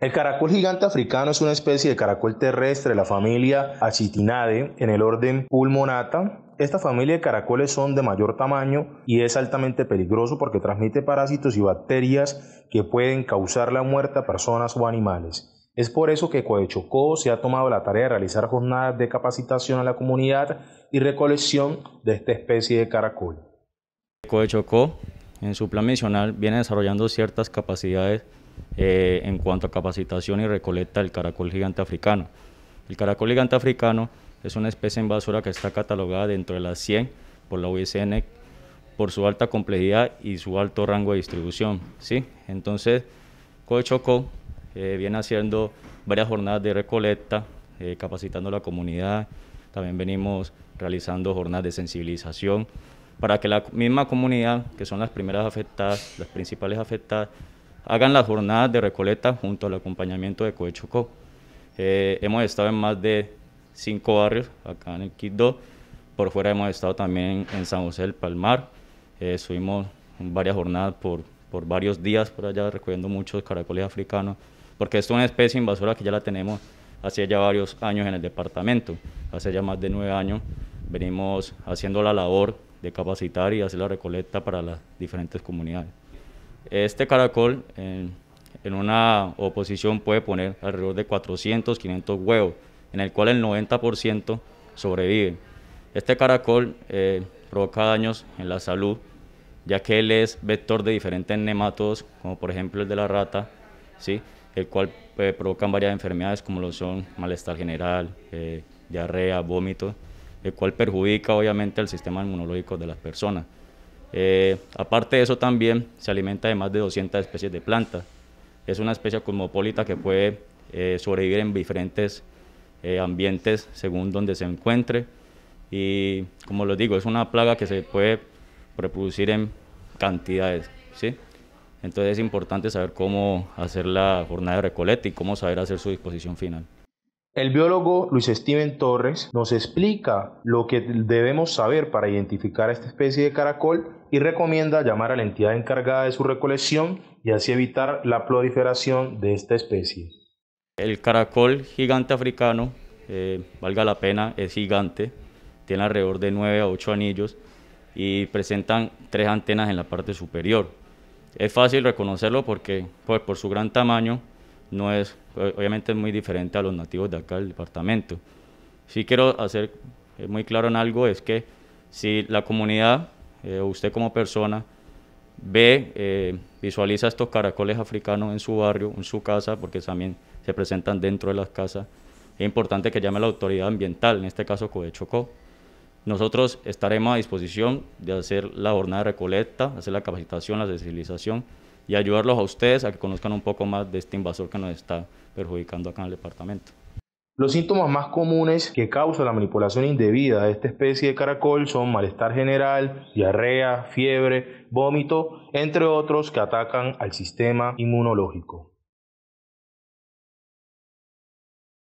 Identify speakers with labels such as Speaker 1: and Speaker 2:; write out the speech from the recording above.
Speaker 1: El caracol gigante africano es una especie de caracol terrestre de la familia Acitinade, en el orden Pulmonata, esta familia de caracoles son de mayor tamaño y es altamente peligroso porque transmite parásitos y bacterias que pueden causar la muerte a personas o animales. Es por eso que Codechoco se ha tomado la tarea de realizar jornadas de capacitación a la comunidad y recolección de esta especie de caracol.
Speaker 2: Codechoco, en su plan misional, viene desarrollando ciertas capacidades eh, en cuanto a capacitación y recolecta del caracol gigante africano. El caracol gigante africano es una especie invasora que está catalogada dentro de las 100 e por la UICN por su alta complejidad y su alto rango de distribución. ¿sí? Entonces, Coechoco eh, viene haciendo varias jornadas de recolecta, eh, capacitando a la comunidad. También venimos realizando jornadas de sensibilización para que la misma comunidad, que son las primeras afectadas, las principales afectadas, hagan las jornadas de Recoleta junto al acompañamiento de Coechoco. Eh, hemos estado en más de cinco barrios acá en el Quito. Por fuera hemos estado también en San José del Palmar. Eh, subimos varias jornadas por, por varios días por allá recogiendo muchos caracoles africanos, porque esto es una especie invasora que ya la tenemos hace ya varios años en el departamento. Hace ya más de nueve años venimos haciendo la labor de capacitar y hacer la recolecta para las diferentes comunidades. Este caracol en, una oposición puede poner alrededor de 400, 500 huevos, en el cual el 90% sobrevive. Este caracol eh, provoca daños en la salud, ya que él es vector de diferentes nematodos, como por ejemplo el de la rata, ¿sí? el cual eh, provoca varias enfermedades como lo son malestar general, eh, diarrea, vómito, el cual perjudica obviamente el sistema inmunológico de las personas. Eh, aparte de eso también se alimenta de más de 200 especies de plantas. Es una especie cosmopolita que puede eh, sobrevivir en diferentes eh, ambientes según donde se encuentre. Y como les digo, es una plaga que se puede reproducir en cantidades. ¿sí? Entonces es importante saber cómo hacer la jornada de recoleta y cómo saber hacer su disposición final.
Speaker 1: El biólogo Luis Steven Torres nos explica lo que debemos saber para identificar esta especie de caracol y recomienda llamar a la entidad encargada de su recolección y así evitar la proliferación de esta especie.
Speaker 2: El caracol gigante africano, eh, valga la pena, es gigante, tiene alrededor de 9 a 8 anillos y presentan tres antenas en la parte superior. Es fácil reconocerlo porque pues, por su gran tamaño no es, obviamente es muy diferente a los nativos de acá del departamento. Sí quiero hacer eh, muy claro en algo, es que si la comunidad eh, usted como persona ve, eh, visualiza estos caracoles africanos en su barrio, en su casa, porque también se presentan dentro de las casas, es importante que llame a la autoridad ambiental, en este caso Codechocó. Nosotros estaremos a disposición de hacer la jornada de recolecta, hacer la capacitación, la sensibilización y ayudarlos a ustedes a que conozcan un poco más de este invasor que nos está perjudicando acá en el departamento.
Speaker 1: Los síntomas más comunes que causa la manipulación indebida de esta especie de caracol son malestar general, diarrea, fiebre, vómito, entre otros que atacan al sistema inmunológico.